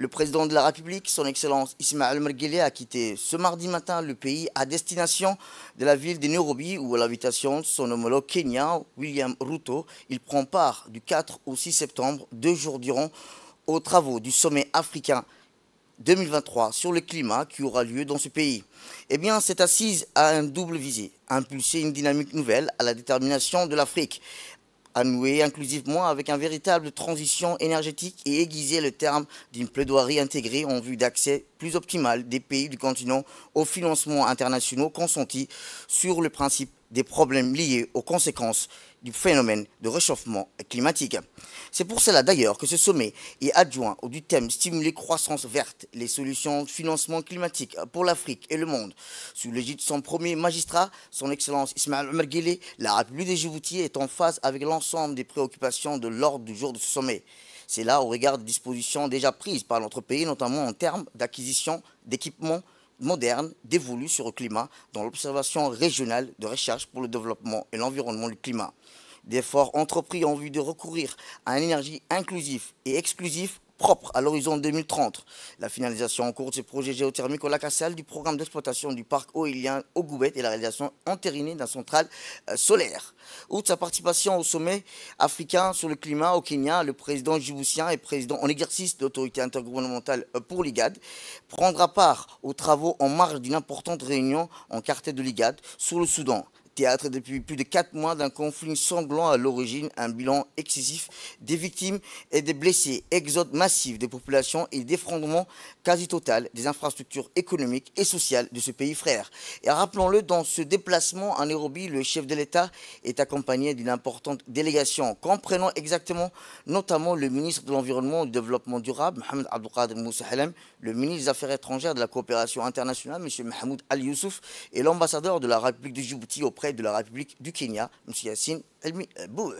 Le président de la République, son Excellence Ismaël Merguelé, a quitté ce mardi matin le pays à destination de la ville de Nairobi où, à l'invitation de son homologue Kenya, William Ruto, il prend part du 4 au 6 septembre, deux jours durant, aux travaux du sommet africain 2023 sur le climat qui aura lieu dans ce pays. Eh bien, cette assise a un double visée, impulser une dynamique nouvelle à la détermination de l'Afrique, à inclusivement avec un véritable transition énergétique et aiguiser le terme d'une plaidoirie intégrée en vue d'accès plus optimal des pays du continent aux financements internationaux consentis sur le principe des problèmes liés aux conséquences du phénomène de réchauffement climatique. C'est pour cela d'ailleurs que ce sommet est adjoint au du thème Stimuler croissance verte, les solutions de financement climatique pour l'Afrique et le monde. Sous l'égide de son premier magistrat, son Excellence Ismaël Omar la République des Djibouti est en phase avec l'ensemble des préoccupations de l'ordre du jour de ce sommet. C'est là au regard des dispositions déjà prises par notre pays, notamment en termes d'acquisition d'équipements moderne dévolue sur le climat dans l'observation régionale de recherche pour le développement et l'environnement du climat. D'efforts entrepris en vue de recourir à une énergie inclusive et exclusive propre à l'horizon 2030. La finalisation en cours de ce projet géothermique au lac Assal du programme d'exploitation du parc oélien au Goubet et la réalisation entérinée d'un central euh, solaire. Outre sa participation au sommet africain sur le climat au Kenya, le président djiboutien et président en exercice de l'autorité intergouvernementale euh, pour l'IGAD prendra part aux travaux en marge d'une importante réunion en quartier de l'IGAD sur le Soudan depuis plus de quatre mois d'un conflit sanglant à l'origine, un bilan excessif des victimes et des blessés, exode massif des populations et d'effondrement quasi total des infrastructures économiques et sociales de ce pays frère. Et rappelons-le, dans ce déplacement en Nairobi, le chef de l'État est accompagné d'une importante délégation comprenant exactement notamment le ministre de l'Environnement et du Développement durable, Mohamed Abdelkader Moussa le ministre des Affaires étrangères de la coopération internationale, M. Mahmoud Al-Youssouf, et l'ambassadeur de la République de Djibouti auprès de la République du Kenya, M. Yassine Elmi euh, Bouh.